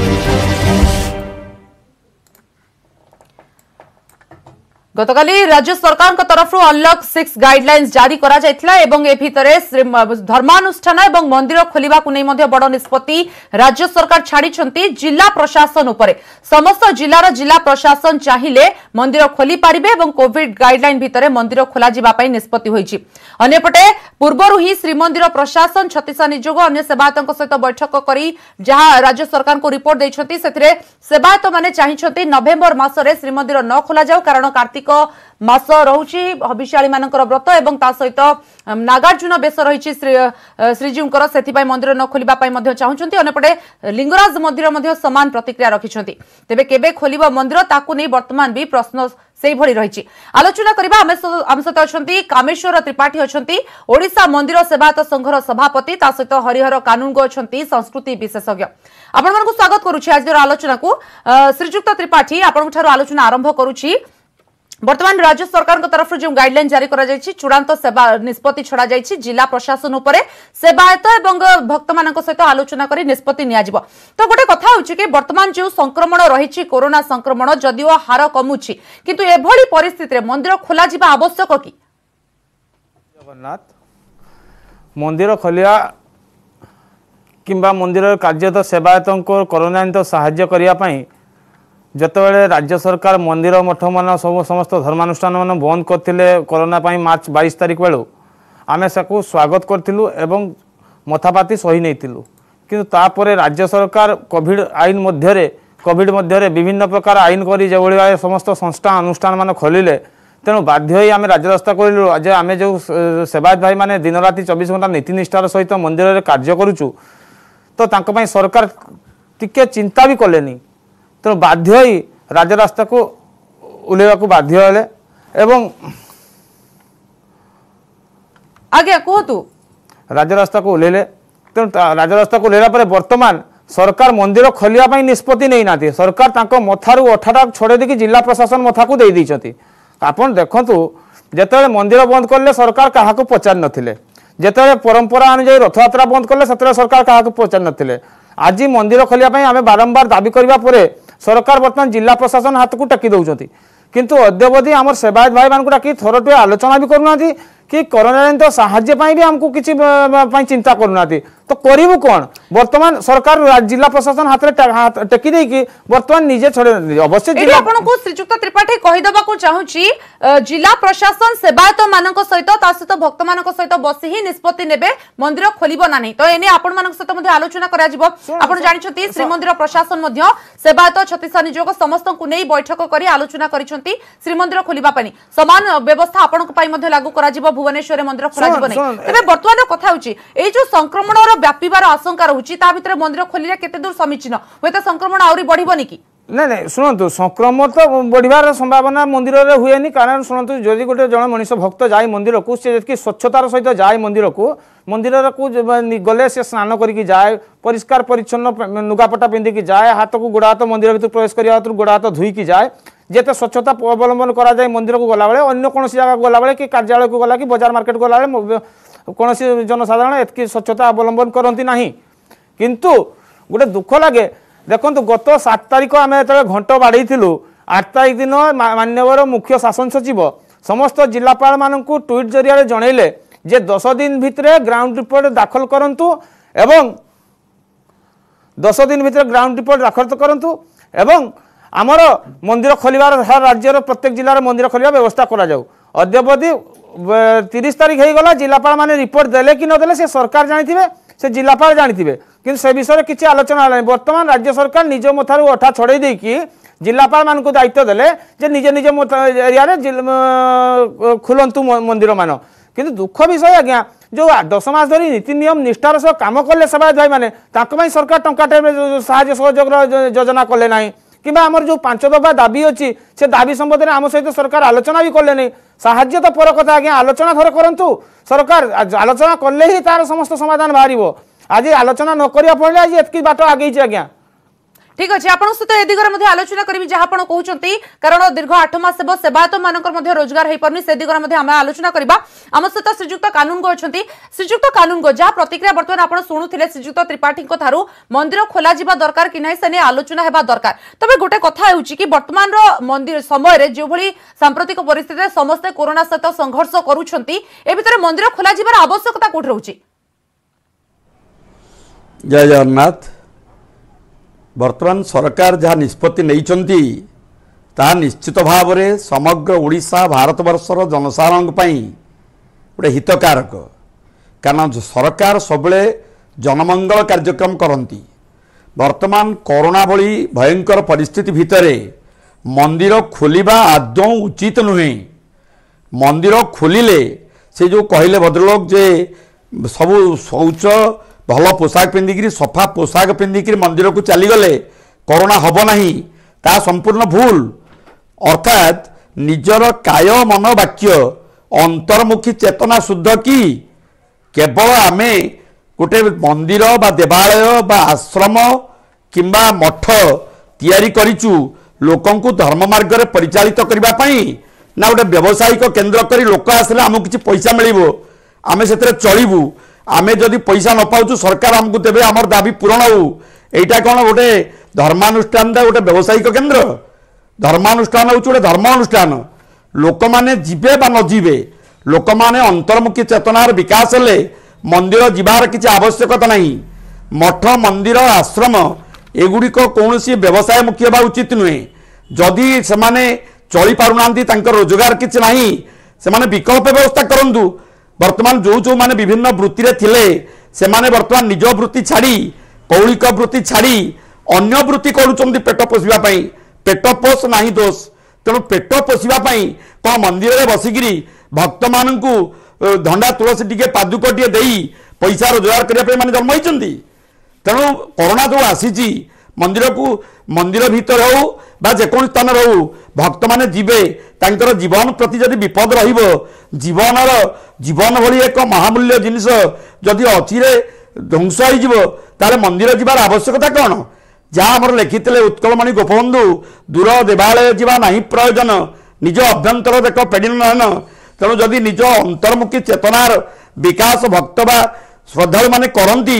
Thank you. গতকাল রাজ্য সরকার তরফ অনলক সিক্স গাইডলাইন্স জারি করা যাই এবং এ ভিতরে ধর্মানুষ্ঠান এবং মন্দির খোলা বড় নিষ্পতি রাজ্য সরকার ছাড়ি জেলা প্রশাসন উপরে সমস্ত জেলার জেলা প্রশাসন চাইলে মন্দির খোলি পারিবে এবং কোভিড গাইডলাইন ভিতরে মন্দির খোলা যা নিষ্পতি হয়েছে অন্যপটে পূর্বর হি শ্রীমন্দির প্রশাসন ছতিশ নিযোগ অন্য সেবায়ত সহ বৈঠক করে যা রাজ্য সরকার রিপোর্ট দিয়েছেন সেবায়ত মানে চাইছেন নভেম্বর মাসে শ্রীমন্দির ন খোলা যাও কারণ কার্তিক କାର୍ତ୍ତିକ ମାସ ରହୁଛି ମାନଙ୍କର ବ୍ରତ ଏବଂ ତା ସହିତ ନାଗାର୍ଜୁନ ବେଶ ରହିଛି ଶ୍ରୀଜୀଉଙ୍କର ସେଥିପାଇଁ ମନ୍ଦିର ନ ଖୋଲିବା ପାଇଁ ମଧ୍ୟ ଚାହୁଁଛନ୍ତି ଅନ୍ୟପଟେ ଲିଙ୍ଗରାଜ ମନ୍ଦିର ମଧ୍ୟ ସମାନ ପ୍ରତିକ୍ରିୟା ରଖିଛନ୍ତି ତେବେ କେବେ ଖୋଲିବ ମନ୍ଦିର ତାକୁ ନେଇ ବର୍ତ୍ତମାନ ବି ପ୍ରଶ୍ନ সেইভাবে রয়েছে আলোচনা করা ଆମ ସହିତ ଅଛନ୍ତି କାମେଶ୍ୱର ତ୍ରିପାଠୀ ଅଛନ୍ତି ଓଡ଼ିଶା ମନ୍ଦିର সেবায়ত ସଂଘର ସଭାପତି ତା ସହିତ ହରିହର কানুনগো ଅଛନ୍ତି ସଂସ୍କୃତି ବିଶେଷଜ୍ଞ ଆପଣମାନଙ୍କୁ ସ୍ୱାଗତ କରୁଛି ଆଜିର ଆଲୋଚନାକୁ ଶ୍ରୀଯୁକ୍ତ ତ୍ରିପାଠୀ ଆପଣଙ୍କଠାରୁ ଆଲୋଚନା ଆରମ୍ଭ କରୁଛି বর্তমান রাজ্য সরকারଙ୍କ তরফରୁ ଯେଉଁ গাইডলাইন জারি କରାଯାଇଛି ଚୂଡ଼ାନ୍ତ ସେବା ନିଷ୍ପତ୍ତି ଛଡ଼ାଯାଇଛି ଜିଲ୍ଲା ପ୍ରଶାସନ ଉପରେ ସେବାୟତ ଏବଂ ଭକ୍ତମାନଙ୍କ ସହିତ ଆଲୋଚନା କରି ନିଷ୍ପତ୍ତି ନିଆଯିବ ତ ଗୋଟେ କଥା ହେଉଛି କି ବର୍ତ୍ତମାନ ଯେଉଁ ସଂକ୍ରମଣ ରହିଛି କରୋନା ସଂକ୍ରମଣ ଯଦିଓ ହାର କମୁଛି କିନ୍ତୁ ଏଭଳି ପରିସ୍ଥିତିରେ ମନ୍ଦିର ଖୋଲାଯିବା ଆବଶ୍ୟକ କି ଜଗନ୍ନାଥ ମନ୍ଦିର ଖୋଲିବା କିମ୍ବା ମନ୍ଦିରର କାର୍ଯ୍ୟତ ସେବାୟତଙ୍କ କରୋନାନ୍ୱିତ ସାହାଯ୍ୟ କରିବା ପାଇଁ যেতবে রাজ্য সরকার মন্দির মঠ মান সবু সমস্ত ধর্মানুষ্ঠান মানে বন্ধ করলে করোনা পাই মার্চ বাইশ তারিখ বেড়ু আমি সাকু স্বাগত করলু এবং মথাপাতি সহি নেইলু কিন্তু তাপরে রাজ্য সরকার কোভিড আইন মধ্যে কোভিড মধ্যে বিভিন্ন প্রকার আইন করে যেভাবে ভাবে সমস্ত সংস্থা অনুষ্ঠান মানে খোলিলে তেমন বাধ্য হয়ে আমি রাজরাস্তা করলু যে আমি যে সেবায়ত ভাই মানে দিনরাতি চব্বিশ ঘন্টা নীতিনিষ্ঠার সহ মন্দিরের কার্য করুছু তো তাঁর সরকার টিকি চিন্তা বি কলেনি ତେଣୁ ବାଧ୍ୟ ହୋଇ ରାଜରାସ୍ତାକୁ ଓହ୍ଲାଇବାକୁ ବାଧ୍ୟ ହେଲେ ଏବଂ ଆଜ୍ଞା କୁହନ୍ତୁ ରାଜରାସ୍ତାକୁ ଓହ୍ଲାଇଲେ ତେଣୁ ରାଜରାସ୍ତାକୁ ଓହ୍ଲାଇଲା ପରେ ବର୍ତ୍ତମାନ ସରକାର ମନ୍ଦିର ଖୋଲିବା ପାଇଁ ନିଷ୍ପତ୍ତି ନେଇନାହାନ୍ତି ସରକାର ତାଙ୍କ ମଥାରୁ ଅଠାଟା ଛଡ଼େଇ ଦେଇକି ଜିଲ୍ଲା ପ୍ରଶାସନ ମଥାକୁ ଦେଇଦେଇଛନ୍ତି ଆପଣ ଦେଖନ୍ତୁ ଯେତେବେଳେ ମନ୍ଦିର ବନ୍ଦ କଲେ ସରକାର କାହାକୁ ପଚାରି ନଥିଲେ ଯେତେବେଳେ ପରମ୍ପରା ଅନୁଯାୟୀ ରଥଯାତ୍ରା ବନ୍ଦ କଲେ ସେତେବେଳେ ସରକାର କାହାକୁ ପଚାରି ନଥିଲେ ଆଜି ମନ୍ଦିର ଖୋଲିବା ପାଇଁ ଆମେ ବାରମ୍ବାର ଦାବି କରିବା ପରେ সরকার বর্তমান জেলা প্রশাসন হাতকু টাকি দেউছেন কিন্তু অদ্যাবধি আমার সেবায়ত ভাই মানুষ ডাকি থরটে আলোচনা বি করুনা କି କରୋନାରେ ତ ସାହାଯ୍ୟ ପାଇଁ ବି ଆମକୁ କିଛି ପାଇଁ ଚିନ୍ତା କରୁନାହାନ୍ତି ତ କରିବୁ କ'ଣ ବର୍ତ୍ତମାନ ସରକାର ଜିଲ୍ଲା ପ୍ରଶାସନ ହାତରେ ଟେକି ଦେଇକି ବର୍ତ୍ତମାନ ନିଜେ ଛଡ଼େଇ ଅବଶ୍ୟ ଆପଣଙ୍କୁ ଶ୍ରୀଯୁକ୍ତ ତ୍ରିପାଠୀ କହିଦେବାକୁ ଚାହୁଁଛି ଜିଲ୍ଲା ପ୍ରଶାସନ ସେବାୟତ ମାନଙ୍କ ସହିତ ତା ସହିତ ଭକ୍ତମାନଙ୍କ ସହିତ ବସି ହିଁ ନିଷ୍ପତ୍ତି ନେବେ ମନ୍ଦିର ଖୋଲିବ ନା ନାହିଁ ତ ଏନେ ଆପଣମାନଙ୍କ ସହିତ ମଧ୍ୟ ଆଲୋଚନା କରାଯିବ ଆପଣ ଜାଣିଛନ୍ତି ଶ୍ରୀମନ୍ଦିର ପ୍ରଶାସନ ମଧ୍ୟ ସେବାୟତ ଛତିଶା ନିଯୋଗ ସମସ୍ତଙ୍କୁ ନେଇ ବୈଠକ କରି ଆଲୋଚନା କରିଛନ୍ତି ଶ୍ରୀମନ୍ଦିର ଖୋଲିବା ପାଇଁ ସମାନ ବ୍ୟବସ୍ଥା ଆପଣଙ୍କ ପାଇଁ ମଧ୍ୟ ଲାଗୁ କରାଯିବ ভুবনেশ্বরের মন্দির খোলা যাব তবে বর্তমান কথা হচ্ছে এই যে সংক্রমণর ব্যাপিবার আশঙ্কা রয়েছে তা ভিতরে মন্দির খোলিলে কেতে দূর সমীচীন তো সংক্রমণ আহরি বড়বনি কি না না শুণতু সংক্রমণ তো বড়িবার সম্ভাবনা মন্দিরের হুয়েনি কারণ শুণতু যদি গোটে জন মানুষ ভক্ত যায় মন্দিরকু সে যেত স্বচ্ছতার সহিত যায় মন্দিরকু মন্দিরকু গলে সে স্নান করিকি যায় পরিষ্কার পরিচ্ছন্ন লুগাপটা পিঁধিকি যায় হাতকু গোড়া হাত মন্দির ভিতর প্রবেশ করিয়া গোড়া হাত ধুইকি যায় ଯେତେ ସ୍ୱଚ୍ଛତା ଅବଲମ୍ବନ କରାଯାଏ ମନ୍ଦିରକୁ ଗଲାବେଳେ ଅନ୍ୟ କୌଣସି ଜାଗାକୁ ଗଲାବେଳେ କି କାର୍ଯ୍ୟାଳୟକୁ ଗଲା କି ବଜାର ମାର୍କେଟକୁ ଗଲାବେଳେ କୌଣସି ଜନସାଧାରଣ ଏତିକି ସ୍ୱଚ୍ଛତା ଅବଲମ୍ବନ କରନ୍ତି ନାହିଁ କିନ୍ତୁ ଗୋଟେ ଦୁଃଖ ଲାଗେ ଦେଖନ୍ତୁ ଗତ ସାତ ତାରିଖ ଆମେ ଯେତେବେଳେ ଘଣ୍ଟ ବାଡ଼େଇଥିଲୁ ଆଠ ତାରିଖ ଦିନ ମାନ୍ୟବର ମୁଖ୍ୟ ଶାସନ ସଚିବ ସମସ୍ତ ଜିଲ୍ଲାପାଳମାନଙ୍କୁ ଟ୍ୱିଟ୍ ଜରିଆରେ ଜଣାଇଲେ ଯେ ଦଶ ଦିନ ଭିତରେ ଗ୍ରାଉଣ୍ଡ ରିପୋର୍ଟ ଦାଖଲ କରନ୍ତୁ ଏବଂ ଦଶ ଦିନ ଭିତରେ ଗ୍ରାଉଣ୍ଡ ରିପୋର୍ଟ ଦାଖଲ କରନ୍ତୁ ଏବଂ ଆମର ମନ୍ଦିର ଖୋଲିବାର ସାରା ରାଜ୍ୟର ପ୍ରତ୍ୟେକ ଜିଲ୍ଲାର ମନ୍ଦିର ଖୋଲିବା ବ୍ୟବସ୍ଥା କରାଯାଉ ଅଦ୍ୟାବଧି ତିରିଶ ତାରିଖ ହେଇଗଲା ଜିଲ୍ଲାପାଳମାନେ ରିପୋର୍ଟ ଦେଲେ କି ନଦେଲେ ସେ ସରକାର ଜାଣିଥିବେ ସେ ଜିଲ୍ଲାପାଳ ଜାଣିଥିବେ କିନ୍ତୁ ସେ ବିଷୟରେ କିଛି ଆଲୋଚନା ହେଲାନି ବର୍ତ୍ତମାନ ରାଜ୍ୟ ସରକାର ନିଜ ମଥାରୁ ଅଠା ଛଡ଼େଇ ଦେଇକି ଜିଲ୍ଲାପାଳମାନଙ୍କୁ ଦାୟିତ୍ୱ ଦେଲେ ଯେ ନିଜ ନିଜ ଏରିଆରେ ଖୋଲନ୍ତୁ ମନ୍ଦିରମାନ କିନ୍ତୁ ଦୁଃଖ ବିଷୟ ଆଜ୍ଞା ଯେଉଁ ଦଶ ମାସ ଧରି ନୀତି ନିୟମ ନିଷ୍ଠାର ସହ କାମ କଲେ ସେବାୟତ ଭାଇମାନେ ତାଙ୍କ ପାଇଁ ସରକାର ଟଙ୍କାଟେ ସାହାଯ୍ୟ ସହଯୋଗର ଯୋଜନା କଲେ ନାହିଁ কিংবা আমার যে পাঁচ দফা দাবি অ সে দাবি সম্বন্ধে আমার সহ সরকার আলোচনা বি কলে সাহায্য তো পর কথা আজ্ঞা আলোচনা ধর করতু সরকার আলোচনা কলে হি তার সমস্ত সমাধান বাহার আজ আলোচনা নকরিয়া পড়লে আজ এত বাট আগেছি আজ্ঞা ঠিক আছে আপনার সহ এ দিগরে আলোচনা করি যা আপনার কুমার কারণ দীর্ঘ আট মাস হব সেবায়ত মানকর রোজগার হয়ে পারুনি সে দিগরে আমি আলোচনা করা আমার সহ শ্রীযুক্ত কানুনগ অনেক শ্রীযুক্ত কানুনগ যা প্রতিক্রিয়া বর্তমানে আপনার শুণুলে শ্রীযুক্ত ত্রিপাঠী ঠারু মন্দির খোলা যা দরকার কি না সে নিয়ে আলোচনা হওয়া দরকার তবে গোটে কথা হচ্ছে কি বর্তমান মন্দির সময়ের যেভাবে সাম্প্রতিক পরিস্থিতি সমস্ত করোনা সহ সংঘর্ষ করুচ্ছেন এ ভিতরে মন্দির খোলা যাবার আবশ্যকতা কোটি রয়েছে জয় জগন্নাথ ବର୍ତ୍ତମାନ ସରକାର ଯାହା ନିଷ୍ପତ୍ତି ନେଇଛନ୍ତି ତାହା ନିଶ୍ଚିତ ଭାବରେ ସମଗ୍ର ଓଡ଼ିଶା ଭାରତବର୍ଷର ଜନସାଧାରଣଙ୍କ ପାଇଁ ଗୋଟେ ହିତକାରକ କାରଣ ସରକାର ସବୁବେଳେ ଜନମଙ୍ଗଳ କାର୍ଯ୍ୟକ୍ରମ କରନ୍ତି ବର୍ତ୍ତମାନ କରୋନା ଭଳି ଭୟଙ୍କର ପରିସ୍ଥିତି ଭିତରେ ମନ୍ଦିର ଖୋଲିବା ଆଦୌ ଉଚିତ ନୁହେଁ ମନ୍ଦିର ଖୋଲିଲେ ସେ ଯେଉଁ କହିଲେ ଭଦ୍ରଲୋକ ଯେ ସବୁ ଶୌଚ ଭଲ ପୋଷାକ ପିନ୍ଧିକିରି ସଫା ପୋଷାକ ପିନ୍ଧିକିରି ମନ୍ଦିରକୁ ଚାଲିଗଲେ କରୋନା ହେବ ନାହିଁ ତାହା ସମ୍ପୂର୍ଣ୍ଣ ଭୁଲ ଅର୍ଥାତ୍ ନିଜର କାୟ ମନ ବାକ୍ୟ ଅନ୍ତର୍ମୁଖୀ ଚେତନା ଶୁଦ୍ଧ କି କେବଳ ଆମେ ଗୋଟେ ମନ୍ଦିର ବା ଦେବାଳୟ ବା ଆଶ୍ରମ କିମ୍ବା ମଠ ତିଆରି କରିଛୁ ଲୋକଙ୍କୁ ଧର୍ମ ମାର୍ଗରେ ପରିଚାଳିତ କରିବା ପାଇଁ ନା ଗୋଟେ ବ୍ୟବସାୟିକ କେନ୍ଦ୍ର କରି ଲୋକ ଆସିଲେ ଆମକୁ କିଛି ପଇସା ମିଳିବ ଆମେ ସେଥିରେ ଚଳିବୁ ଆମେ ଯଦି ପଇସା ନ ପାଉଛୁ ସରକାର ଆମକୁ ତେବେ ଆମର ଦାବି ପୂରଣ ହଉ ଏଇଟା କ'ଣ ଗୋଟେ ଧର୍ମାନୁଷ୍ଠାନ ଗୋଟେ ବ୍ୟବସାୟିକ କେନ୍ଦ୍ର ଧର୍ମାନୁଷ୍ଠାନ ହେଉଛି ଗୋଟେ ଧର୍ମ ଅନୁଷ୍ଠାନ ଲୋକମାନେ ଯିବେ ବା ନଯିବେ ଲୋକମାନେ ଅନ୍ତର୍ମୁଖୀ ଚେତନାର ବିକାଶ ହେଲେ ମନ୍ଦିର ଯିବାର କିଛି ଆବଶ୍ୟକତା ନାହିଁ ମଠ ମନ୍ଦିର ଆଶ୍ରମ ଏଗୁଡ଼ିକ କୌଣସି ବ୍ୟବସାୟ ମୁଖ୍ୟ ହେବା ଉଚିତ ନୁହେଁ ଯଦି ସେମାନେ ଚଳିପାରୁନାହାନ୍ତି ତାଙ୍କର ରୋଜଗାର କିଛି ନାହିଁ ସେମାନେ ବିକଳ୍ପ ବ୍ୟବସ୍ଥା କରନ୍ତୁ বর্তমান যে যে বিভিন্ন বৃত্তিরে লে সে বর্তমান নিজ বৃত্তি ছাড়ি কৌলিক বৃত্তি ছাড়ি অন্য বৃত্তি করুম পেট পোষা পেট পোষ না দোষ তেমন পেট পোষা কম মন্দিরের বসিকি ভক্ত মানুষ ধন্ডা তুলসী টিকি পাদুক টিকে পয়সা রোজগার করা মানে জন্ম হয়েছেন তেমন করোনা যে আসিছি মন্দিরক মন্দির ভিতর হোক বা যেকোন স্থান রহু ভক্ত মানে যাবে তাঁর জীবন প্রতি যদি বিপদ রহব জীবনর জীবন ভি এক মহামূল্য জিনিস যদি অচিরে ধ্বংস হয়ে যাব তাহলে মন্দির যাবার আবশ্যকতা কণ যা আমার লেখিলে উৎকলমণি গোপবন্ধু দূর দেবালয় যা না প্রয়োজন নিজ অভ্যন্তর দেখ পেড়ি নয়ন তেমন যদি নিজ অন্তর্মুখী চেতনার বিকাশ ভক্ত বা শ্রদ্ধাড়ু মানে করতে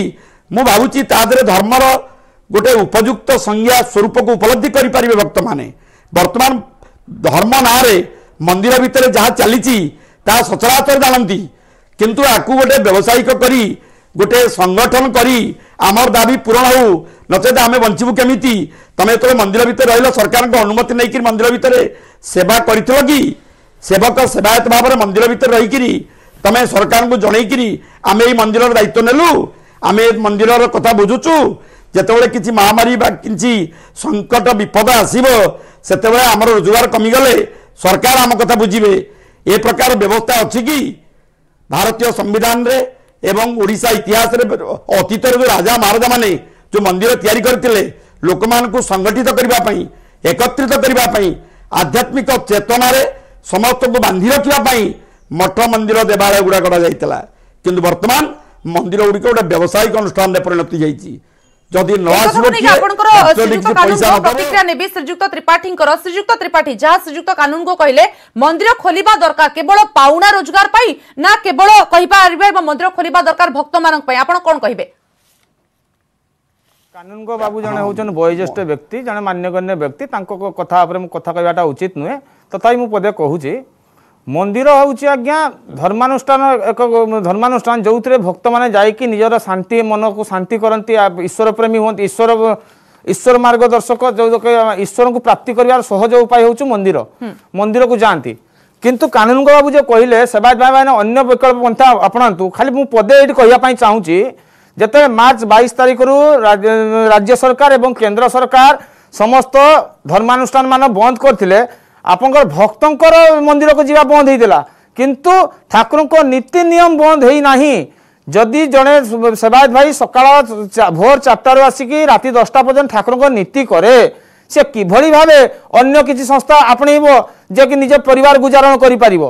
মু ভাবুছি তা ধর্মর ଗୋଟେ ଉପଯୁକ୍ତ ସଂଜ୍ଞା ସ୍ୱରୂପକୁ ଉପଲବ୍ଧି କରିପାରିବେ ଭକ୍ତମାନେ ବର୍ତ୍ତମାନ ଧର୍ମ ନାଁରେ ମନ୍ଦିର ଭିତରେ ଯାହା ଚାଲିଛି ତାହା ସଚରାଚର ଜାଣନ୍ତି କିନ୍ତୁ ଆକୁ ଗୋଟେ ବ୍ୟବସାୟିକ କରି ଗୋଟେ ସଂଗଠନ କରି ଆମର ଦାବି ପୂରଣ ହଉ ନଚେତ ଆମେ ବଞ୍ଚିବୁ କେମିତି ତମେ ଯେତେବେଳେ ମନ୍ଦିର ଭିତରେ ରହିଲ ସରକାରଙ୍କ ଅନୁମତି ନେଇକିରି ମନ୍ଦିର ଭିତରେ ସେବା କରିଥିଲ କି ସେବକ ସେବାୟତ ଭାବରେ ମନ୍ଦିର ଭିତରେ ରହିକିରି ତମେ ସରକାରଙ୍କୁ ଜଣେଇକିରି ଆମେ ଏଇ ମନ୍ଦିରର ଦାୟିତ୍ୱ ନେଲୁ ଆମେ ଏ ମନ୍ଦିରର କଥା ବୁଝୁଛୁ ଯେତେବେଳେ କିଛି ମହାମାରୀ ବା କିଛି ସଙ୍କଟ ବିପଦ ଆସିବ ସେତେବେଳେ ଆମର ରୋଜଗାର କମିଗଲେ ସରକାର ଆମ କଥା ବୁଝିବେ ଏ ପ୍ରକାର ବ୍ୟବସ୍ଥା ଅଛି କି ଭାରତୀୟ ସମ୍ବିଧାନରେ ଏବଂ ଓଡ଼ିଶା ଇତିହାସରେ ଅତୀତରେ ଯେଉଁ ରାଜା ମହାରାଜାମାନେ ଯେଉଁ ମନ୍ଦିର ତିଆରି କରିଥିଲେ ଲୋକମାନଙ୍କୁ ସଂଗଠିତ କରିବା ପାଇଁ ଏକତ୍ରିତ କରିବା ପାଇଁ ଆଧ୍ୟାତ୍ମିକ ଚେତନାରେ ସମସ୍ତଙ୍କୁ ବାନ୍ଧି ରଖିବା ପାଇଁ ମଠ ମନ୍ଦିର ଦେବାଳୟ ଗୁଡ଼ା କରାଯାଇଥିଲା କିନ୍ତୁ ବର୍ତ୍ତମାନ ମନ୍ଦିର ଗୁଡ଼ିକ ଗୋଟେ ବ୍ୟବସାୟିକ ଅନୁଷ୍ଠାନରେ ପରିଣତ ହୋଇଯାଇଛି যদি লস লোকি আপনকৰ শ্ৰীযুক্ত কানুন প্ৰতিক্ৰিয়া নেবি শ্ৰীযুক্ত ত্ৰিপাঠীৰ শ্ৰীযুক্ত ত্ৰিপাঠী যা শ্ৰীযুক্ত কানুনক কহিলে মন্দিৰ খোলিবা দৰকাৰ কেৱল পাউনা ৰোজগাৰ পাই না কেৱল কহিপাৰিবে বা মন্দিৰ খোলিবা দৰকাৰ ভক্তମାନଙ୍କ পাই আপোন কোন কহিবে কানুনগো বাবু জনে হচ্ছেন বয়োজ্যেষ্ঠ ব্যক্তি জনে মান্যগণ্য ব্যক্তি তাঙ্ক কথা উপরে কথা কহবাটা উচিত নুহে তথাপি মু পদে কহুছি ମନ୍ଦିର ହେଉଛି ଆଜ୍ଞା ଧର୍ମାନୁଷ୍ଠାନ ଏକ ଧର୍ମାନୁଷ୍ଠାନ ଯେଉଁଥିରେ ଭକ୍ତମାନେ ଯାଇକି ନିଜର ଶାନ୍ତି ମନକୁ ଶାନ୍ତି କରନ୍ତି ଈଶ୍ୱର ପ୍ରେମୀ ହୁଅନ୍ତି ଈଶ୍ୱର ଈଶ୍ୱର ମାର୍ଗଦର୍ଶକ ଯେଉଁ ଈଶ୍ୱରଙ୍କୁ ପ୍ରାପ୍ତି କରିବାର ସହଜ ଉପାୟ ହେଉଛି ମନ୍ଦିର ମନ୍ଦିରକୁ ଯାଆନ୍ତି କିନ୍ତୁ କାନୁନଙ୍କ ବାବୁ ଯେ କହିଲେ ସେବାୟତ ଭାଇମାନେ ଅନ୍ୟ ବିକଳ୍ପ ପନ୍ଥା ଆପଣାନ୍ତୁ ଖାଲି ମୁଁ ପଦେ ଏଇଠି କହିବା ପାଇଁ ଚାହୁଁଛି ଯେତେବେଳେ ମାର୍ଚ୍ଚ ବାଇଶ ତାରିଖରୁ ରାଜ୍ୟ ସରକାର ଏବଂ କେନ୍ଦ୍ର ସରକାର ସମସ୍ତ ଧର୍ମାନୁଷ୍ଠାନ ମାନ ବନ୍ଦ କରିଥିଲେ আপনার ভক্তঙ্কর মন্দির যা বন্ধ হয়েছিল কিন্তু ঠাকুর নীতি নিয়ম বন্ধ হয়ে না যদি জনে সেবায়ত ভাই সকাল ভোর চারটার আসিকি রাতে দশটা পর্যন্ত ঠাকুর নীতি করে সে কিভাবে ভাবে অন্য কিছু সংস্থা আপনাইব যে কি নিজ পরিবার গুজারণ করে পারিব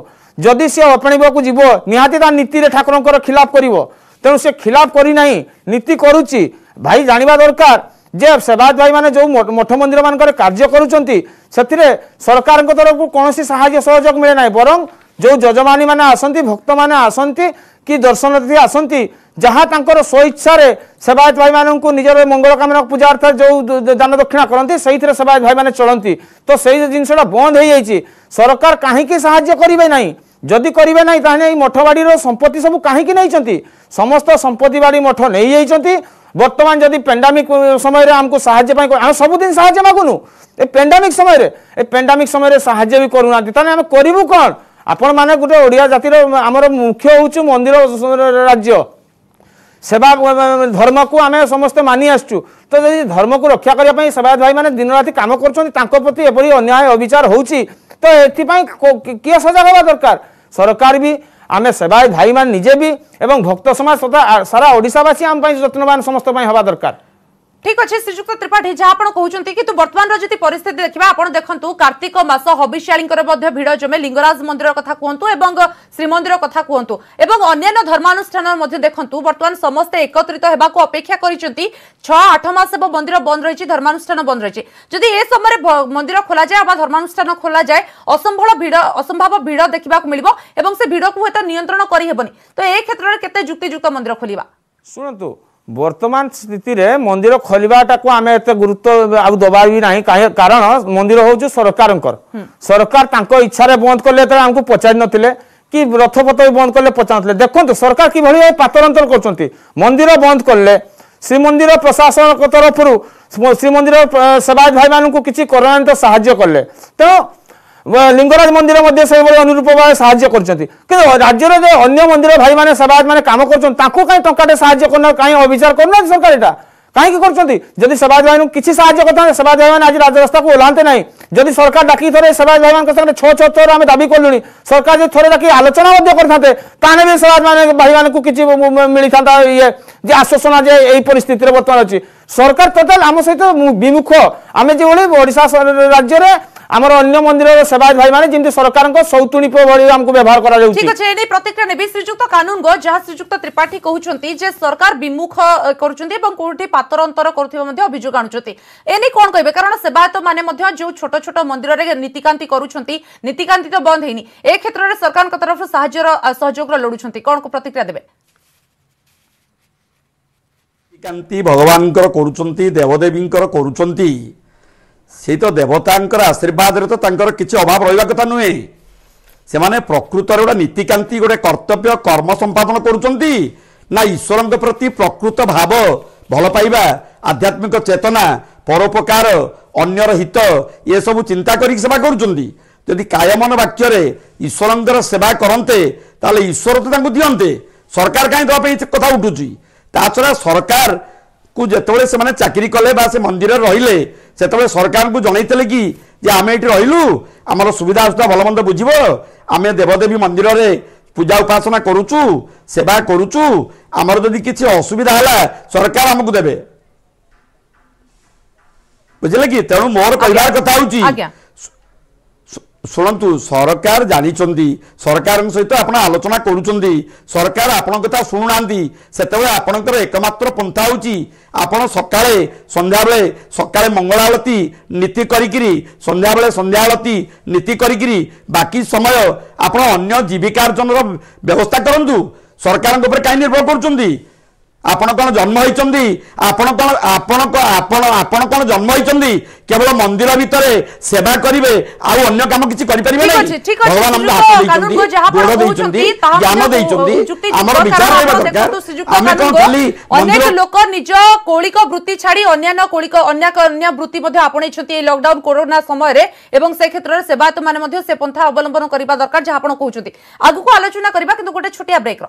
যদি সে আপনাইবাকু যাব নিহতি তার নীতিরে ঠাকুর খিলাপ করব তেমন সে খিলাপ করি না নীতি করুচি ভাই জাঁয়া দরকার ଯେ ସେବାୟତ ଭାଇମାନେ ଯେଉଁ ମଠ ମନ୍ଦିରମାନଙ୍କରେ କାର୍ଯ୍ୟ କରୁଛନ୍ତି ସେଥିରେ ସରକାରଙ୍କ ତରଫରୁ କୌଣସି ସାହାଯ୍ୟ ସହଯୋଗ ମିଳେ ନାହିଁ ବରଂ ଯେଉଁ ଯଜମାନୀମାନେ ଆସନ୍ତି ଭକ୍ତମାନେ ଆସନ୍ତି କି ଦର୍ଶନାର୍ଥୀ ଆସନ୍ତି ଯାହା ତାଙ୍କର ସ୍ୱଇଚ୍ଛାରେ ସେବାୟତ ଭାଇମାନଙ୍କୁ ନିଜର ମଙ୍ଗଳ କାମନା ପୂଜା ଅର୍ଥାତ୍ ଯେଉଁ ଦାନ ଦକ୍ଷିଣା କରନ୍ତି ସେଇଥିରେ ସେବାୟତ ଭାଇମାନେ ଚଳନ୍ତି ତ ସେଇ ଜିନିଷଟା ବନ୍ଦ ହେଇଯାଇଛି ସରକାର କାହିଁକି ସାହାଯ୍ୟ କରିବେ ନାହିଁ ଯଦି କରିବେ ନାହିଁ ତାହେଲେ ଏଇ ମଠବାଡ଼ିର ସମ୍ପତ୍ତି ସବୁ କାହିଁକି ନେଇଛନ୍ତି ସମସ୍ତ ସମ୍ପତ୍ତି ବାଡ଼ି ମଠ ନେଇଯାଇଛନ୍ତି বর্তমান যদি প্যান্ডামিক সময় আমি সাহায্য আমি সবুদিন সাহায্য মাগুনু এ প্যান্ডামিক সময় এ প্যান্ডামিক সময় সাহায্য বি করু না তাহলে আমি করবু কণ আপন মানে গোটে ওড়িয়া জাতির আমার মুখ্য হচ্ছে মন্দির রাজ্য সেবা ধর্মকু আমি সমস্তে মানি আসছু তো যদি ধর্মকু রক্ষা করা সেবায়ত ভাই মানে দিনরাতি কাম করছেন তাঁর প্রতি এপরি অন্যায় অবিচার হচ্ছে তো এপাই কি সজাগ হওয়া দরকার সরকার বি ଆମେ ସେବାୟତ ଭାଇମାନେ ନିଜେ ବି ଏବଂ ଭକ୍ତ ସମାଜ ତଥା ସାରା ଓଡ଼ିଶାବାସୀ ଆମ ପାଇଁ ଯତ୍ନବାନ ସମସ୍ତ ପାଇଁ ହେବା ଦରକାର ঠিক আছে ଶ୍ରୀଯୁକ୍ତ ତ୍ରିପାଠୀ ଯାହା ଆପଣ କହୁଛନ୍ତି କିନ୍ତୁ ବର୍ତ୍ତମାନର ଯଦି ପରିସ୍ଥିତି ଦେଖିବା ଆପଣ ଦେଖନ୍ତୁ କାର୍ତ୍ତିକ ମାସ ହବିଷ୍ୟାଳୀଙ୍କର ମଧ୍ୟ ଭିଡ଼ ଜମେ ଲିଙ୍ଗରାଜ ମନ୍ଦିର କଥା କୁହନ୍ତୁ ଏବଂ ଶ୍ରୀମନ୍ଦିର କଥା କୁହନ୍ତୁ ଏବଂ ଅନ୍ୟାନ୍ୟ ଧର୍ମାନୁଷ୍ଠାନ ମଧ୍ୟ ଦେଖନ୍ତୁ ବର୍ତ୍ତମାନ ସମସ୍ତେ ଏକତ୍ରିତ ହେବାକୁ ଅପେକ୍ଷା କରିଛନ୍ତି ଛଅ ଆଠ ମାସ ହେବ ମନ୍ଦିର ବନ୍ଦ ରହିଛି ଧର୍ମାନୁଷ୍ଠାନ ବନ୍ଦ ରହିଛି ଯଦି ଏ ସମୟରେ ମନ୍ଦିର ଖୋଲାଯାଏ ବା ଧର୍ମାନୁଷ୍ଠାନ ଖୋଲାଯାଏ ଅସମ୍ଭଳ ଭିଡ଼ ଅସମ୍ଭବ ଭିଡ଼ ଦେଖିବାକୁ ମିଳିବ ଏବଂ ସେ ଭିଡ଼କୁ ହୁଏତ ନିୟନ୍ତ୍ରଣ କରିହେବନି ତ ଏ କ୍ଷେତ୍ରରେ କେତେ ଯୁକ୍ତିଯୁକ୍ତ ମନ୍ଦିର ଖୋଲିବା ଶୁଣନ୍ତୁ বর্তমান স্থিতিরে মন্দির খোলবাটাকু আমি এত গুরুত্ব আউ দেবা বি না কারণ মন্দির হচ্ছে সরকার সরকার তাঙ্ক ইচ্ছারে বন্ধ কলে যেতে আমি পচার নথিলে কি রথপথ বন্ধ কলে পচারুলে দেখুন সরকার কিভাবে ভাবে পাতরন্তর করছেন মন্দির বন্ধ করলে শ্রীমন্দির প্রশাসন তরফর শ্রীমন্দির সেবায়ত ভাই মানুষ কিছু করোনা সাহায্য কলে তেমন লিঙ্গরাজ মন্দির মধ্যে সেইভাবে অনুরূপ ভাবে সাহায্য করছেন কিন্তু রাজ্যের যে অন্য মন্দির ভাই মানে সেবায়ত মানে কাম করছেন তাঁকু কাই টঙ্কাটে সাহায্য করুন কাই অবিচার করুন সরকার এটা কাহি করছেন যদি সেবায়ত ভাই কিছু সাহায্য করতেন সেবায়ত ভাই মানে আজ রাজরাস্তাকে ওহ্লাতে না যদি সরকার ডাকি থাকে সেবায়ত ভাই সাথে ছ ছ থর আমি দাবি করলু সরকার যদি থরে ডাকি আলোচনা করতে তাহলে বি সেবায়ত মানে ভাই মানুষ কিছু মিলিথা ইয়ে যে আশ্বাসনা যে এই পরিস্থিতিতে বর্তমান অছি সরকার টোটাল আমার সহ বিমুখ আমি যেভাবে ওড়শা রাজ্যের আমার অন্য মন্দিরের সেবায়ত ভাই মানে যেমন সরকার সৌতুণী ভাবে আমি ব্যবহার করা যাচ্ছে ঠিক আছে এই প্রতিক্রিয়া নেবি শ্রীযুক্ত কানুনগ যা শ্রীযুক্ত ত্রিপাঠী কুমার যে সরকার বিমুখ করছেন এবং কোটি পাতর অন্তর করুথিবা অভিযোগ আনুচ্ছেন এনে কোণ কে কারণ সেবায়ত মানে যে ছোট ছোট মন্দিরের নীতিকান্তি করছেন নীতিকান্তি তো বন্ধ হয়নি এ ক্ষেত্রে সরকার তরফ সাহায্য সহযোগ লড়ুচ্ছেন কোণ প্রতিক্রিয়া দেবে কান্তি ভগবান କରୁଛନ୍ତି ଦେବଦେବୀଙ୍କର କରୁଛନ୍ତି ସେ ତ ଦେବତାଙ୍କର ଆଶୀର୍ବାଦରେ ତ ତାଙ୍କର କିଛି ଅଭାବ ରହିବା କଥା ନୁହେଁ ସେମାନେ ପ୍ରକୃତରେ ଗୋଟେ ନୀତିକାନ୍ତି ଗୋଟେ କର୍ତ୍ତବ୍ୟ କର୍ମ ସମ୍ପାଦନ କରୁଛନ୍ତି ନା ଈଶ୍ୱରଙ୍କ ପ୍ରତି ପ୍ରକୃତ ଭାବ ଭଲ ପାଇବା ଆଧ୍ୟାତ୍ମିକ ଚେତନା ପରୋପକାର ଅନ୍ୟର ହିତ ଏସବୁ ଚିନ୍ତା କରିକି ସେବା କରୁଛନ୍ତି ଯଦି କାୟମନ ବାକ୍ୟରେ ଈଶ୍ୱରଙ୍କର ସେବା କରନ୍ତେ ତାହେଲେ ଈଶ୍ୱର ତ ତାଙ୍କୁ ଦିଅନ୍ତେ ସରକାର କାହିଁ ଦେବା ପାଇଁ କଥା ଉଠୁଛି ତା ଛଡ଼ା ସରକାର କୁ ଯେତେବେଳେ ସେମାନେ ଚାକିରି କଲେ ବା ସେ ମନ୍ଦିରରେ ରହିଲେ ସେତେବେଳେ ସରକାରଙ୍କୁ ଜଣାଇଥିଲେ କି ଯେ ଆମେ ଏଠି ରହିଲୁ ଆମର ସୁବିଧା ଅସୁବିଧା ଭଲମନ୍ଦ ବୁଝିବ ଆମେ ଦେବଦେବୀ ମନ୍ଦିରରେ ପୂଜା ଉପାସନା କରୁଛୁ ସେବା କରୁଛୁ ଆମର ଯଦି କିଛି ଅସୁବିଧା ହେଲା ସରକାର ଆମକୁ ଦେବେ ବୁଝିଲେ କି ତେଣୁ ମୋର କହିବାର କଥା ହେଉଛି ଶୁଣନ୍ତୁ ସରକାର ଜାଣିଛନ୍ତି ସରକାରଙ୍କ ସହିତ ଆପଣ ଆଲୋଚନା କରୁଛନ୍ତି ସରକାର ଆପଣଙ୍କ କଥା ଶୁଣୁନାହାନ୍ତି ସେତେବେଳେ ଆପଣଙ୍କର ଏକମାତ୍ର ପନ୍ଥା ହେଉଛି ଆପଣ ସକାଳେ ସନ୍ଧ୍ୟାବେଳେ ସକାଳେ ମଙ୍ଗଳ ଆଳତି ନୀତି କରିକିରି ସନ୍ଧ୍ୟାବେଳେ ସନ୍ଧ୍ୟା ଆଳତି ନୀତି କରିକିରି ବାକି ସମୟ ଆପଣ ଅନ୍ୟ ଜୀବିକା ଅର୍ଜନର ବ୍ୟବସ୍ଥା କରନ୍ତୁ ସରକାରଙ୍କ ଉପରେ କାହିଁ ନିର୍ଭର କରୁଛନ୍ତି ଆପଣ କ'ଣ ଜନ୍ମ ହୋଇଛନ୍ତି ଆପଣ କ'ଣ ଆପଣ ଆପଣ ଆପଣ କ'ଣ ଜନ୍ମ ହୋଇଛନ୍ତି କେବଳ ମନ୍ଦିର ଭିତରେ ସେବା କରିବେ ଆଉ ଅନ୍ୟ କାମ କିଛି କରିପାରିବେ ଭଗବାନ ଆମକୁ ହାତ ଦେଇଛନ୍ତି ଗୋଡ ଦେଇଛନ୍ତି ଜ୍ଞାନ ଦେଇଛନ୍ତି ଆମର ବିଚାର ରହିବା ଦରକାର ଆମେ କ'ଣ ଖାଲି ଅନେକ ଲୋକ ନିଜ କୌଳିକ ବୃତ୍ତି ଛାଡି ଅନ୍ୟାନ୍ୟ କୌଳିକ ଅନ୍ୟ ଅନ୍ୟ ବୃତ୍ତି ମଧ୍ୟ ଆପଣେଇଛନ୍ତି ଏଇ ଲକଡାଉନ କୋରୋନା ସମୟରେ ଏବଂ ସେ କ୍ଷେତ୍ରରେ ସେବାୟତମାନେ ମଧ୍ୟ ସେ ପନ୍ଥା ଅବଲମ୍ବନ କରିବା ଦରକାର ଯାହା ଆପଣ କହୁଛନ୍ତି ଆଗକୁ ଆଲୋଚନା କରିବା କିନ୍ତୁ ଗୋଟେ ଛୋଟିଆ ବ୍ରେକ୍ର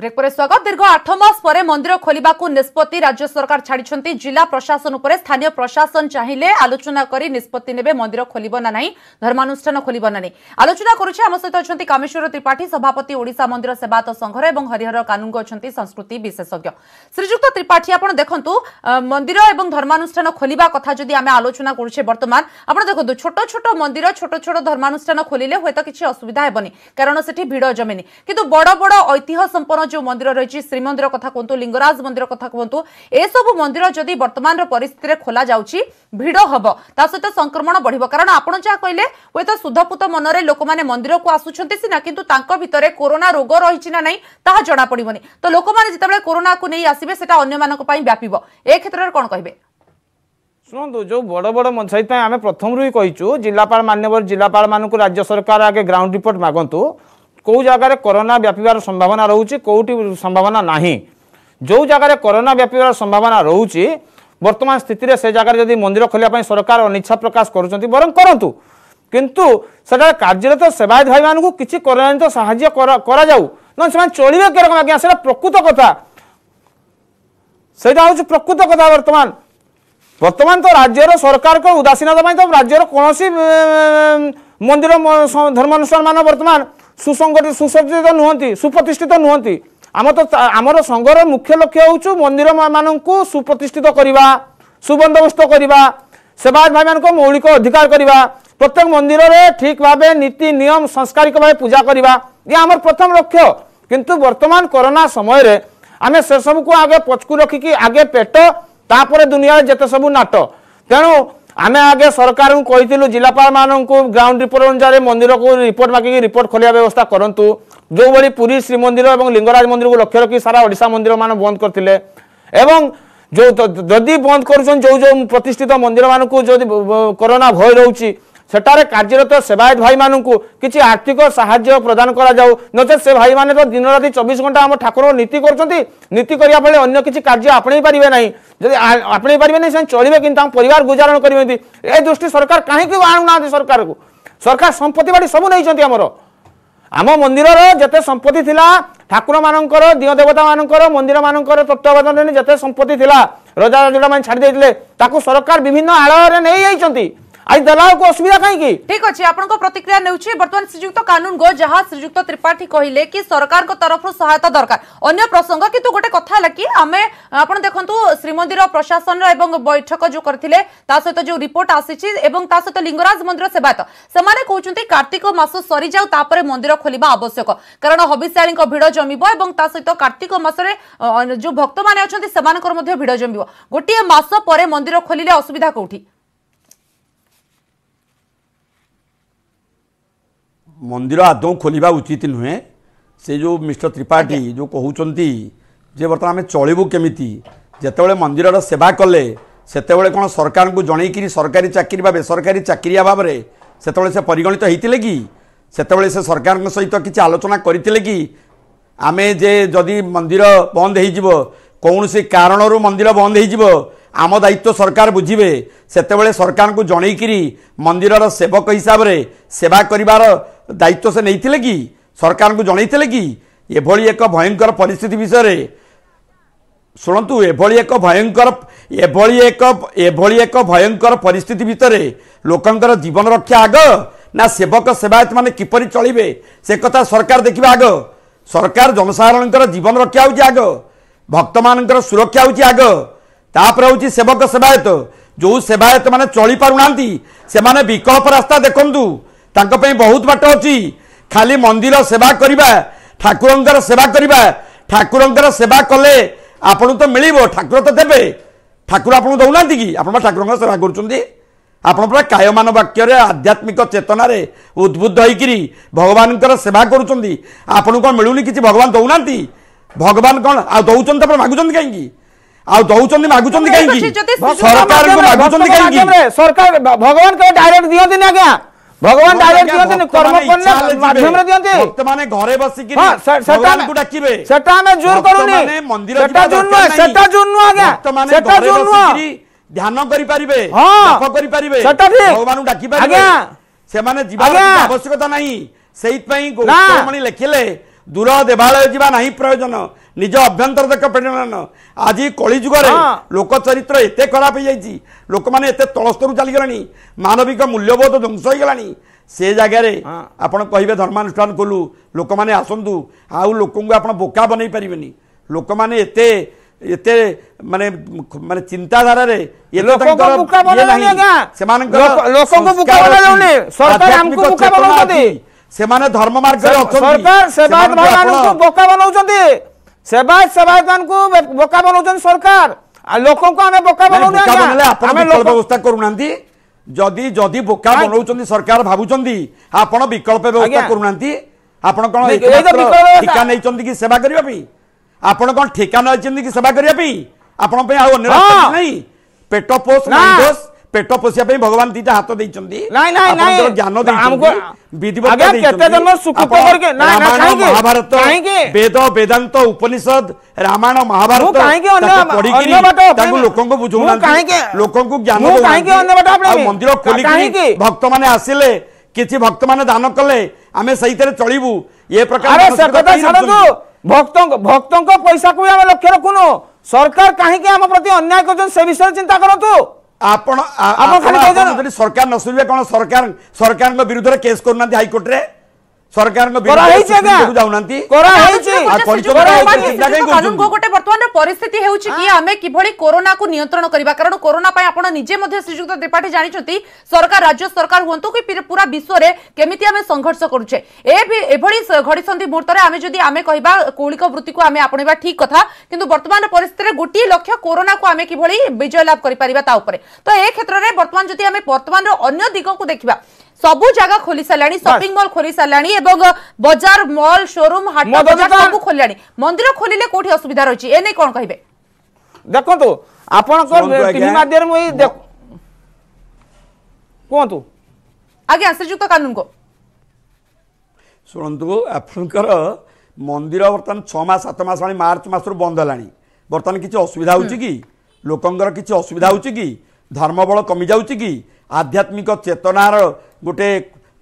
ব্রেক পরে স্বাগত দীর্ঘ আঠ মাস পরে মন্দির খোলা নিষ্পতি রাজ্য সরকার ছাড়ছেন জেলা প্রশাসন উপরে স্থানীয় প্রশাসন চাইলে আলোচনা করে নিষ্পতি নেবে মন্দির খোলব না না ধর্মানুষ্ঠান খোলব না আলোচনা করছে আমার সহ অনেক কামেশ্বর ত্রিপাঠী সভাপতি ওড়শা মন্দির সেবায়ত সংঘর এবং হরিহর কানুঙ্গ অনেক সংস্কৃতি বিশেষজ্ঞ শ্রীযুক্ত ত্রিপাঠী আপনার দেখুন মন্দির এবং ধর্মানুষ্ঠান খোলা কথা যদি আমি আলোচনা করছে বর্তমান আপনার দেখুন ছোট ছোট মন্দির ছোট ছোট ধর্মানুষ্ঠান খোলিলে হয়তো কিছু অসুবিধা হবনি কারণ সেটি ভিড় জমেনি কিন্তু বড় বড় ঐতিহ্য সম্পন্ন যে মন্দির রয়েছে শ্রীমন্দির কথা কুহতু লিঙ্গরাজ মন্দির কথা কুহতু এসবু মন্দির যদি বর্তমানর পরিস্থিতিতে খোলা যাচ্ছে ভিড় হব তা সহ সংক্রমণ বড় কারণ আপনার যা কে হয়তো সুধপুত মনরে লোক মন্দিরক আসুচার সিনা কিন্তু তাঁর ভিতরে কোরোনা রোগ রয়েছে না নাই তাহা জনাপড়বনি তো লোক যেতবে কোরোনা নিয়ে আসবে সেটা অন্য ব্যাপিব এ ক্ষেত্রে কম কে শুণু যে বড় বড় সেইপা আমি প্রথমরু কইছু জেলাপাল মানবর জেলাপাল মানুষ রাজ্য সরকার আগে গ্রাউন্ড রিপোর্ট মাগন্তু କେଉଁ ଜାଗାରେ କରୋନା ବ୍ୟାପିବାର ସମ୍ଭାବନା ରହୁଛି କେଉଁଠି ସମ୍ଭାବନା ନାହିଁ ଯେଉଁ ଜାଗାରେ କରୋନା ବ୍ୟାପିବାର ସମ୍ଭାବନା ରହୁଛି ବର୍ତ୍ତମାନ ସ୍ଥିତିରେ ସେ ଜାଗାରେ ଯଦି ମନ୍ଦିର ଖୋଲିବା ପାଇଁ ସରକାର ଅନିଚ୍ଛା ପ୍ରକାଶ କରୁଛନ୍ତି ବରଂ କରନ୍ତୁ କିନ୍ତୁ ସେଠାରେ କାର୍ଯ୍ୟରତ ସେବାୟତ ଭାଇମାନଙ୍କୁ କିଛି କରୋନାଜନିତ ସାହାଯ୍ୟ କରାଯାଉ ନହେଲେ ସେମାନେ ଚଳିବେ କେରକମ ଆଜ୍ଞା ସେଇଟା ପ୍ରକୃତ କଥା ସେଇଟା ହେଉଛି ପ୍ରକୃତ କଥା ବର୍ତ୍ତମାନ ବର୍ତ୍ତମାନ ତ ରାଜ୍ୟର ସରକାରଙ୍କ ଉଦାସୀନତା ପାଇଁ ତ ରାଜ୍ୟର କୌଣସି ମନ୍ଦିର ଧର୍ମାନୁଷ୍ଠାନମାନ ବର୍ତ୍ତମାନ ସୁସଙ୍ଗଠିତ ସୁସଜ୍ଜିତ ନୁହନ୍ତି ସୁପ୍ରତିଷ୍ଠିତ ନୁହନ୍ତି ଆମ ତ ଆମର ସଂଘର ମୁଖ୍ୟ ଲକ୍ଷ୍ୟ ହେଉଛୁ ମନ୍ଦିରମାନଙ୍କୁ ସୁପ୍ରତିଷ୍ଠିତ କରିବା ସୁବନ୍ଦୋବସ୍ତ କରିବା ସେବା ଭାଇମାନଙ୍କୁ ମୌଳିକ ଅଧିକାର କରିବା ପ୍ରତ୍ୟେକ ମନ୍ଦିରରେ ଠିକ୍ ଭାବେ ନୀତି ନିୟମ ସଂସ୍କାରିକ ଭାବେ ପୂଜା କରିବା ଇଏ ଆମର ପ୍ରଥମ ଲକ୍ଷ୍ୟ କିନ୍ତୁ ବର୍ତ୍ତମାନ କରୋନା ସମୟରେ ଆମେ ସେସବୁକୁ ଆଗେ ପଚକୁ ରଖିକି ଆଗେ ପେଟ ତାପରେ ଦୁନିଆରେ ଯେତେ ସବୁ ନାଟ ତେଣୁ ଆମେ ଆଗେ ସରକାରଙ୍କୁ କହିଥିଲୁ ଜିଲ୍ଲାପାଳମାନଙ୍କୁ ଗ୍ରାଉଣ୍ଡ ରିପୋର୍ଟ ଅନୁସାରେ ମନ୍ଦିରକୁ ରିପୋର୍ଟ ମାଗିକି ରିପୋର୍ଟ ଖୋଲିବା ବ୍ୟବସ୍ଥା କରନ୍ତୁ ଯେଉଁଭଳି ପୁରୀ ଶ୍ରୀମନ୍ଦିର ଏବଂ ଲିଙ୍ଗରାଜ ମନ୍ଦିରକୁ ଲକ୍ଷ୍ୟ ରଖି ସାରା ଓଡ଼ିଶା ମନ୍ଦିରମାନ ବନ୍ଦ କରିଥିଲେ ଏବଂ ଯେଉଁ ଯଦି ବନ୍ଦ କରୁଛନ୍ତି ଯେଉଁ ଯେଉଁ ପ୍ରତିଷ୍ଠିତ ମନ୍ଦିରମାନଙ୍କୁ ଯଦି କରୋନା ଭୟ ରହୁଛି ସେଠାରେ କାର୍ଯ୍ୟରତ ସେବାୟତ ଭାଇମାନଙ୍କୁ କିଛି ଆର୍ଥିକ ସାହାଯ୍ୟ ପ୍ରଦାନ କରାଯାଉ ନଚେତ ସେ ଭାଇମାନେ ତ ଦିନରାତି ଚବିଶ ଘଣ୍ଟା ଆମ ଠାକୁରଙ୍କ ନୀତି କରୁଛନ୍ତି ନୀତି କରିବା ଫଳରେ ଅନ୍ୟ କିଛି କାର୍ଯ୍ୟ ଆପଣେଇ ପାରିବେ ନାହିଁ ଯଦି ଆପଣେଇ ପାରିବେ ନାହିଁ ସେମାନେ ଚଳିବେ କିନ୍ତୁ ଆମ ପରିବାର ଗୁଜାରଣ କରିବେନି ଏ ଦୃଷ୍ଟି ସରକାର କାହିଁକି ଆଣୁନାହାନ୍ତି ସରକାରକୁ ସରକାର ସମ୍ପତ୍ତି ବାଡ଼ି ସବୁ ନେଇଛନ୍ତି ଆମର ଆମ ମନ୍ଦିରର ଯେତେ ସମ୍ପତ୍ତି ଥିଲା ଠାକୁରମାନଙ୍କର ଦିଅ ଦେବତାମାନଙ୍କର ମନ୍ଦିରମାନଙ୍କର ତତ୍ତ୍ୱାବଧାନରେ ଯେତେ ସମ୍ପତ୍ତି ଥିଲା ରଜା ରଜୁଡ଼ାମାନେ ଛାଡ଼ି ଦେଇଥିଲେ ତାକୁ ସରକାର ବିଭିନ୍ନ ଆଳୟରେ ନେଇଯାଇଛନ୍ତି ଆଜି ଦେଲାବେଳକୁ ଅସୁବିଧା କାହିଁକି ଠିକ ଅଛି ଆପଣଙ୍କ ପ୍ରତିକ୍ରିୟା ନେଉଛି ବର୍ତ୍ତମାନ ଶ୍ରୀଯୁକ୍ତ କାନୁନ ଗୋ ଯାହା ଶ୍ରୀଯୁକ୍ତ ତ୍ରିପାଠୀ କହିଲେ କି ସରକାରଙ୍କ ତରଫରୁ ସହାୟତା ଦରକାର ଅନ୍ୟ ପ୍ରସଙ୍ଗ କିନ୍ତୁ ଗୋଟେ କଥା ହେଲା କି ଆମେ ଆପଣ ଦେଖନ୍ତୁ ଶ୍ରୀମନ୍ଦିର ପ୍ରଶାସନର ଏବଂ ବୈଠକ ଯୋଉ କରିଥିଲେ ତା ସହିତ ଯୋଉ ରିପୋର୍ଟ ଆସିଛି ଏବଂ ତା ସହିତ ଲିଙ୍ଗରାଜ ମନ୍ଦିର ସେବାୟତ ସେମାନେ କହୁଛନ୍ତି କାର୍ତ୍ତିକ ମାସ ସରିଯାଉ ତାପରେ ମନ୍ଦିର ଖୋଲିବା ଆବଶ୍ୟକ କାରଣ ହବିଷ୍ୟାଳୀଙ୍କ ଭିଡ଼ ଜମିବ ଏବଂ ତା ସହିତ କାର୍ତ୍ତିକ ମାସରେ ଯୋଉ ଭକ୍ତମାନେ ଅଛନ୍ତି ସେମାନଙ୍କର ମଧ୍ୟ ଭିଡ଼ ଜମିବ ଗୋଟିଏ ମାସ ପରେ ମନ୍ଦିର ଖୋଲିଲେ ଅସୁବିଧା କୋଉଠି ମନ୍ଦିର ଆଦୌ ଖୋଲିବା ଉଚିତ ନୁହେଁ ସେ ଯେଉଁ ମିଷ୍ଟର ତ୍ରିପାଠୀ ଯେଉଁ କହୁଛନ୍ତି ଯେ ବର୍ତ୍ତମାନ ଆମେ ଚଳିବୁ କେମିତି ଯେତେବେଳେ ମନ୍ଦିରର ସେବା କଲେ ସେତେବେଳେ କ'ଣ ସରକାରଙ୍କୁ ଜଣେଇକିରି ସରକାରୀ ଚାକିରି ବା ବେସରକାରୀ ଚାକିରିଆ ଭାବରେ ସେତେବେଳେ ସେ ପରିଗଣିତ ହେଇଥିଲେ କି ସେତେବେଳେ ସେ ସରକାରଙ୍କ ସହିତ କିଛି ଆଲୋଚନା କରିଥିଲେ କି ଆମେ ଯେ ଯଦି ମନ୍ଦିର ବନ୍ଦ ହୋଇଯିବ କୌଣସି କାରଣରୁ ମନ୍ଦିର ବନ୍ଦ ହୋଇଯିବ ଆମ ଦାୟିତ୍ୱ ସରକାର ବୁଝିବେ ସେତେବେଳେ ସରକାରଙ୍କୁ ଜଣେଇକିରି ମନ୍ଦିରର ସେବକ ହିସାବରେ ସେବା କରିବାର दायित्व से नै कि सरकार को सर ज एभली भयंकर परिस्थिति विषय शुणुक भयङ्कर एभली एक एभली एक भयंकर परिस्थिति भित्र लोक जीवन रक्षा आग सेवक सेवायत म किपरि चल्येसरकार देखेको आग सरकार जनसाधारणको जीवन रक्षा हौ चाहिँ आग सुरक्षा हौ चाहिँ आग तापर हौँ सेवक सेवायत जो सेवायत म विकल्प रास्ता रास्थाक ତାଙ୍କପାଇଁ ବହୁତ ବାଟ ଅଛି ଖାଲି ମନ୍ଦିର ସେବା କରିବା ଠାକୁରଙ୍କର ସେବା କରିବା ଠାକୁରଙ୍କର ସେବା କଲେ ଆପଣଙ୍କୁ ତ ମିଳିବ ଠାକୁର ତ ଦେବେ ଠାକୁର ଆପଣଙ୍କୁ ଦେଉନାହାନ୍ତି କି ଆପଣ ବା ଠାକୁରଙ୍କର ସେବା କରୁଛନ୍ତି ଆପଣ ପୁରା କାୟମାନ ବାକ୍ୟରେ ଆଧ୍ୟାତ୍ମିକ ଚେତନାରେ ଉଦ୍ବୁଦ୍ଧ ହେଇକିରି ଭଗବାନଙ୍କର ସେବା କରୁଛନ୍ତି ଆପଣଙ୍କୁ କ'ଣ ମିଳୁନି କିଛି ଭଗବାନ ଦେଉନାହାନ୍ତି ଭଗବାନ କ'ଣ ଆଉ ଦେଉଛନ୍ତି ଆପଣ ମାଗୁଛନ୍ତି କାହିଁକି ଆଉ ଦଉଛନ୍ତି ମାଗୁଛନ୍ତି କାହିଁକି ସରକାରଙ୍କୁ ମାଗୁଛନ୍ତି କାହିଁକି ସରକାର ଭଗବାନ କେବେ ଡାଇରେକ୍ଟ ଦିଅନ୍ତିନି ଆଜ୍ଞା ভগবান ডাইরেক্ট দিয়ন্তি কর্ম করলে মাধ্যমে দিয়ন্তি বর্তমানে ঘরে বসিকি হ্যাঁ, ভগবানকু ডাকিবে সেটা আমি জোর করুনি সেটা জন্য সেটা জন্য আগে সেটা জন্য ধ্যান করি পারিবে হ্যাঁ। জপ করি পারিবে সেটা ঠিক ভগবানকু ডাকি পারিবে সেমানে জীবন আবশ্যকতা নাই সেইপাই গোবিন্দমণি লেখিলে দূর দেবালয় যা না প্রয়োজন ନିଜ ଅଭ୍ୟନ୍ତର ଦେଖ ପରିଣାମ ଆଜି କଳିଯୁଗରେ ଲୋକ ଚରିତ୍ର ଏତେ ଖରାପ ହେଇଯାଇଛି ଲୋକମାନେ ଏତେ ତଳସ୍ତରକୁ ଚାଲିଗଲାଣି ମାନବିକ ମୂଲ୍ୟବୋଧ ଧ୍ୱଂସ ହେଇଗଲାଣି ସେ ଜାଗାରେ ଆପଣ କହିବେ ଧର୍ମାନୁଷ୍ଠାନ ଖୋଲୁ ଲୋକମାନେ ଆସନ୍ତୁ ଆଉ ଲୋକଙ୍କୁ ଆପଣ ବୋକା ବନେଇ ପାରିବେନି ଲୋକମାନେ ଏତେ ଏତେ ମାନେ ମାନେ ଚିନ୍ତାଧାରାରେ ସେମାନେ ଧର୍ମ ମାର୍ଗରେ ଅଛନ୍ତି ସେବାୟତ ସେବାୟତମାନଙ୍କୁ ବୋକା ବନାଉଛନ୍ତି ସରକାର ଲୋକଙ୍କୁ ଆମେ ବୋକା ବ୍ୟବସ୍ଥା କରୁନାହାନ୍ତି ଯଦି ଯଦି ବୋକା ବନାଉଛନ୍ତି ସରକାର ଭାବୁଛନ୍ତି ଆପଣ ବିକଳ୍ପ ବ୍ୟବସ୍ଥା କରୁନାହାନ୍ତି ଆପଣ କ'ଣ ଠିକା ନେଇଛନ୍ତି କି ସେବା କରିବା ପାଇଁ ଆପଣ କ'ଣ ଠିକା ନେଇଛନ୍ତି କି ସେବା କରିବା ପାଇଁ ଆପଣଙ୍କ ପାଇଁ ଆଉ ଅନ୍ୟ ନାହିଁ ପେଟ ପୋଷ पेट पोषा भगवान दिटा हाथ देखतेद बेदात उपनिषद रामायण महाभारत मंदिर खोल भक्त मान आस भक्त मान दान कले आम सही चलू ये प्रकार भक्त पैसा को लक्ष्य रखुनु सरकार कहीं प्रति अन्याय कर चिंता करूँ ଆପଣ ଆପଣ ଯଦି ସରକାର ନ ଶୁଣିବେ କ'ଣ ସରକାର ସରକାରଙ୍କ ବିରୁଦ୍ଧରେ କେସ୍ କରୁନାହାନ୍ତି ହାଇକୋର୍ଟରେ ସରକାରଙ୍କ ଗୋଟେ ବର୍ତ୍ତମାନ ପରିସ୍ଥିତି ହେଉଛି କି ଆମେ କିଭଳି କୋରୋନାକୁ ନିୟନ୍ତ୍ରଣ କରିବା କାରଣ କୋରୋନା ପାଇଁ ଆପଣ ନିଜେ ମଧ୍ୟ ଶ୍ରୀଯୁକ୍ତ ତ୍ରିପାଠୀ ଜାଣିଛନ୍ତି ସରକାର ରାଜ୍ୟ ସରକାର ହୁଅନ୍ତୁ କି ପୁରା ବିଶ୍ୱରେ କେମିତି ଆମେ ସଂଘର୍ଷ କରୁଛେ ଏ ଏଭଳି ଘଡ଼ିସନ୍ଧି ମୁହୂର୍ତ୍ତରେ ଆମେ ଯଦି ଆମେ କହିବା କୌଳିକ ବୃତ୍ତିକୁ ଆମେ ଆପଣେଇବା ଠିକ କଥା କିନ୍ତୁ ବର୍ତ୍ତମାନ ପରିସ୍ଥିତିରେ ଗୋଟିଏ ଲକ୍ଷ୍ୟ କୋରୋନାକୁ ଆମେ କିଭଳି ବିଜୟ ଲାଭ କରିପାରିବା ତା ଉପରେ ତ ଏ କ୍ଷେତ୍ରରେ ବର୍ତ୍ତମାନ ଯଦି ଆମେ ବର୍ତ୍ତମାନର ଅନ୍ୟ ଦିଗକୁ ଦେଖିବା সবু জায়গা খোলি সারানি শপিং মল খোলি সারানি এবং বজার মল শোরুম হাট সবু খোলিলানি মন্দির খোলিলে কোটি অসুবিধা রয়েছে এ নেই কোন কইবে দেখন্তু আপনকর টিভি মাধ্যমে মই দেখ কোন্তু আগে শ্রীযুক্ত কানুন কো শুণন্তু আপনার মন্দির বর্তমান ছ মাস সাত মাস মানে মার্চ মাসর বন্ধ হল বর্তমান কিছু অসুবিধা হচ্ছে কি লোকঙ্কর কিছু অসুবিধা হচ্ছে কি ধর্মবল কমি যাচ্ছে কি ଆଧ୍ୟାତ୍ମିକ ଚେତନାର ଗୋଟିଏ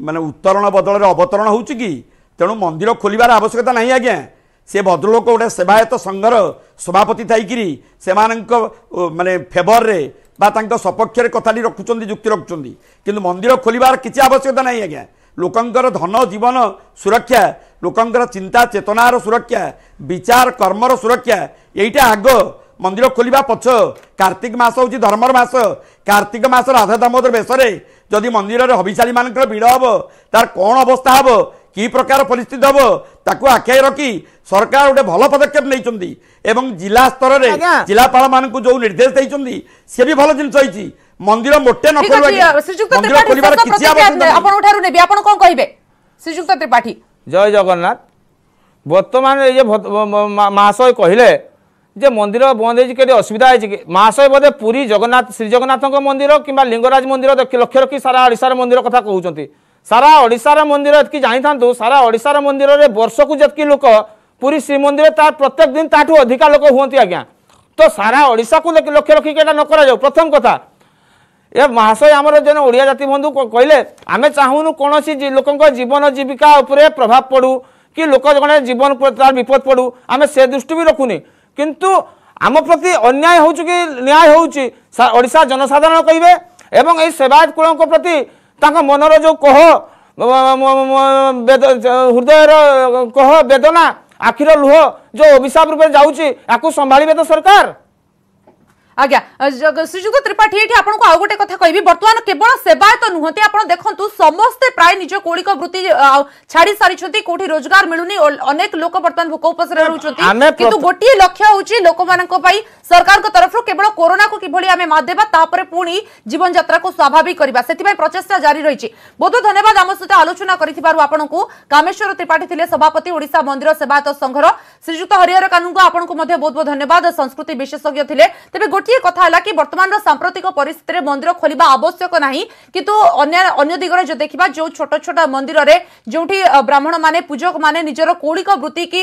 ମାନେ ଉତ୍ତରଣ ବଦଳରେ ଅବତରଣ ହେଉଛି କି ତେଣୁ ମନ୍ଦିର ଖୋଲିବାର ଆବଶ୍ୟକତା ନାହିଁ ଆଜ୍ଞା ସେ ଭଦ୍ରଲୋକ ଗୋଟେ ସେବାୟତ ସଂଘର ସଭାପତି ଥାଇକିରି ସେମାନଙ୍କ ମାନେ ଫେଭର୍ରେ ବା ତାଙ୍କ ସପକ୍ଷରେ କଥାଟି ରଖୁଛନ୍ତି ଯୁକ୍ତି ରଖୁଛନ୍ତି କିନ୍ତୁ ମନ୍ଦିର ଖୋଲିବାର କିଛି ଆବଶ୍ୟକତା ନାହିଁ ଆଜ୍ଞା ଲୋକଙ୍କର ଧନ ଜୀବନ ସୁରକ୍ଷା ଲୋକଙ୍କର ଚିନ୍ତା ଚେତନାର ସୁରକ୍ଷା ବିଚାର କର୍ମର ସୁରକ୍ଷା ଏଇଟା ଆଗ ମନ୍ଦିର ଖୋଲିବା ପଛ କାର୍ତ୍ତିକ ମାସ ହେଉଛି ଧର୍ମର ମାସ କାର୍ତ୍ତିକ ମାସ ରାଧା ଦାମୋଦର ବେଶରେ ଯଦି ମନ୍ଦିରରେ ହବିଶାଳୀମାନଙ୍କର ଭିଡ଼ ହେବ ତାର କ'ଣ ଅବସ୍ଥା ହେବ କି ପ୍ରକାର ପରିସ୍ଥିତି ହେବ ତାକୁ ଆଖେଇ ରଖି ସରକାର ଗୋଟେ ଭଲ ପଦକ୍ଷେପ ନେଇଛନ୍ତି ଏବଂ ଜିଲ୍ଲା ସ୍ତରରେ ଜିଲ୍ଲାପାଳମାନଙ୍କୁ ଯେଉଁ ନିର୍ଦ୍ଦେଶ ଦେଇଛନ୍ତି ସେ ବି ଭଲ ଜିନିଷ ହେଇଛି ମନ୍ଦିର ମୋଟେ ନ ଖୋଲିବାର କିଛି ଆପଣଙ୍କଠାରୁ ନେବି ଆପଣ କ'ଣ କହିବେ ଶ୍ରୀଯୁକ୍ତ ତ୍ରିପାଠୀ ଜୟ ଜଗନ୍ନାଥ ବର୍ତ୍ତମାନ ଏ ଯେ ମହାଶୟ କହିଲେ যে মন্দির বন্ধ হয়েছে কেটে অসুবিধা হয়েছে মহাশয় বোধে পুরী জগন্নাথ শ্রীজগন্নাথ মন্দির কিংবা লিঙ্গরাজ মন্দির লক্ষ্য রক্ষি সারা ওড়শার মন্দির কথা কুমার সারা ওড়শার মন্দির এতকি জাঁ থাকে সারা ওড়শার মন্দিরের বর্ষকু যেতকি লোক পুরী শ্রীমন্দির তার প্রত্যেক দিন তাঠু অধিকা লোক হুঁতি আজ্ঞা তো সারা ওড়শাকু লক্ষ্য রক্ষি এটা ন করা প্রথম কথা ଏ ମହାଶୟ ଆମର ଜଣେ ଓଡ଼ିଆ ଜାତି ବନ୍ଧୁ କହିଲେ ଆମେ ଚାହୁଁନୁ କୌଣସି ଲୋକଙ୍କ ଜୀବନ ଜୀବିକା ଉପରେ ପ୍ରଭାବ ପଡ଼ୁ କି ଲୋକ ଜଣେ ଜୀବନ ତାର ବିପଦ ପଡ଼ୁ ଆମେ ସେ ଦୃଷ୍ଟି ବି ରଖୁନି କିନ୍ତୁ ଆମ ପ୍ରତି ଅନ୍ୟାୟ ହେଉଛି କି ନ୍ୟାୟ ହେଉଛି ଓଡ଼ିଶା ଜନସାଧାରଣ କହିବେ ଏବଂ ଏହି ସେବାୟତ କୂଳଙ୍କ ପ୍ରତି ତାଙ୍କ ମନର ଯେଉଁ କୋହ ହୃଦୟର କୋହ ବେଦନା ଆଖିର ଲୁହ ଯେଉଁ ଅଭିଶାପ ରୂପେ ଯାଉଛି ଆକୁ ସମ୍ଭାଳିବେ ତ ସରକାର आज्ञा श्रीजुक्त त्रिपाठी आपको आउ गोटे कथ कह बर्तमान केवल सेवायत तो नुहत देखते समस्ते प्राय निज कौलिक वृत्ति छाड़ सारी कौट रोजगार मिलूनी अनेक लोक बर्तमान भोक उपसरे रोचे गोटे लक्ष्य हूँ लोक मई सरकार तरफ केवल कोरोना को किभली आम मत देर पुणी जीवन जात्रा को स्वाभाविक करवा से प्रचेषा जारी रही बहुत बहुत धन्यवाद आम सहित आलोचना करमेश्वर त्रिपाठी थे सभापति ओडा मंदिर सेवायत संघर श्रीजुक्त हरिहर कानून को आपको बहुत बहुत धन्यवाद संस्कृति विशेषज्ञ थे तेज गोटे ଗୋଟିଏ କଥା ହେଲା କି ବର୍ତ୍ତମାନର ସାମ୍ପ୍ରତିକ ପରିସ୍ଥିତିରେ ମନ୍ଦିର ଖୋଲିବା ଆବଶ୍ୟକ ନାହିଁ କିନ୍ତୁ ଅନ୍ୟ ଅନ୍ୟ ଦିଗରେ ଯଦି ଦେଖିବା ଯେଉଁ ଛୋଟ ଛୋଟ ମନ୍ଦିରରେ ଯେଉଁଠି ବ୍ରାହ୍ମଣମାନେ ପୂଜକମାନେ ନିଜର କୌଳିକ ବୃତ୍ତିକି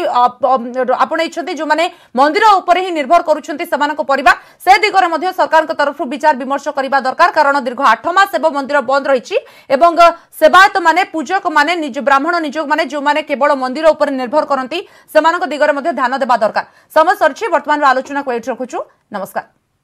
ଆପଣେଇଛନ୍ତି ଯେଉଁମାନେ ମନ୍ଦିର ଉପରେ ହିଁ ନିର୍ଭର କରୁଛନ୍ତି ସେମାନଙ୍କ ପରିବାର ସେ ଦିଗରେ ମଧ୍ୟ ସରକାରଙ୍କ ତରଫରୁ ବିଚାର ବିମର୍ଶ କରିବା ଦରକାର କାରଣ ଦୀର୍ଘ ଆଠ ମାସ ହେବ ମନ୍ଦିର ବନ୍ଦ ରହିଛି ଏବଂ ସେବାୟତମାନେ ପୂଜକମାନେ ନିଜ ବ୍ରାହ୍ମଣ ନିଯୋଗମାନେ ଯେଉଁମାନେ କେବଳ ମନ୍ଦିର ଉପରେ ନିର୍ଭର କରନ୍ତି ସେମାନଙ୍କ ଦିଗରେ ମଧ୍ୟ ଧ୍ୟାନ ଦେବା ଦରକାର ସମୟ ସରିଛି ବର୍ତ୍ତମାନର ଆଲୋଚନାକୁ ଏଇଠି ରଖୁଛୁ ନମସ୍କାର